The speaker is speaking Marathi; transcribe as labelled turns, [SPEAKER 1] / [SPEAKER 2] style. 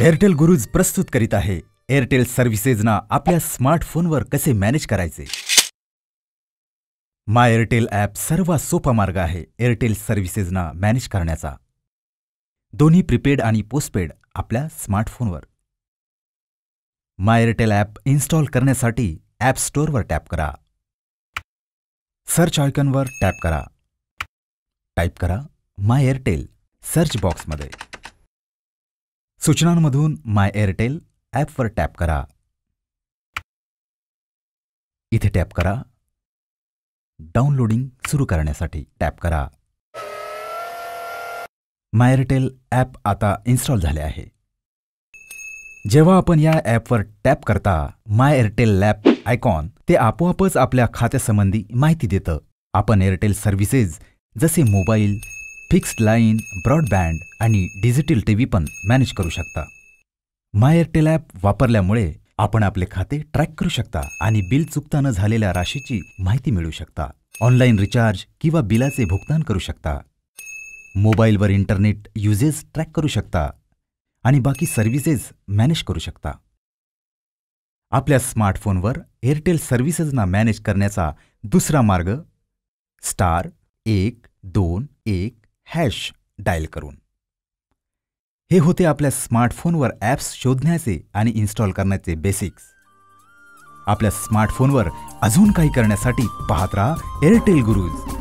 [SPEAKER 1] एअरटेल गुरुज प्रस्तुत करीत आहे एअरटेल सर्व्हिसेजना अपने स्मार्टफोन वे मैनेज करायचे माय एअरटेल ॲप सर्वात सोपा मार्ग आहे एअरटेल सर्व्हिसेजना मॅनेज करण्याचा दोन्ही प्रीपेड आणि पोस्टपेड अपने smartphone my Airtel app install करण्यासाठी ॲप स्टोअरवर टॅप करा सर्च आयकॉनवर टॅप करा टाईप करा माय एअरटेल सर्च बॉक्समध्ये सूचनांमधून माय एअरटेल ॲपवर टॅप करा इथे टॅप करा डाउनलोडिंग सुरू करण्यासाठी टॅप करा माय एअरटेल ॲप आता इन्स्टॉल झाले आहे जेव्हा आपण या ॲपवर टॅप करता माय एअरटेल लॅप आयकॉन ते आपोआपच आपल्या खात्यासंबंधी माहिती देतं आपण एअरटेल सर्व्हिसेस जसे मोबाईल फिक्स्ड लाईन ब्रॉडबँड आणि डिजिटल टी व्ही पण मॅनेज करू शकता माय एअरटेल ॲप वापरल्यामुळे आपण आपले खाते ट्रॅक करू शकता आणि बिल चुकता न झालेल्या राशीची माहिती मिळू शकता ऑनलाईन रिचार्ज किंवा बिलाचे भुगतान करू शकता मोबाईलवर इंटरनेट युजेस ट्रॅक करू शकता आणि बाकी सर्व्हिसेस मॅनेज करू शकता आपल्या स्मार्टफोनवर एअरटेल सर्व्हिसेसना मॅनेज करण्याचा दुसरा मार्ग स्टार एक दोन एक हॅश डायल करून हे होते आपल्या स्मार्टफोनवर ॲप्स शोधण्याचे आणि इन्स्टॉल करण्याचे बेसिक्स आपल्या स्मार्टफोनवर अजून काही करण्यासाठी पाहत राहा एअरटेल गुरुज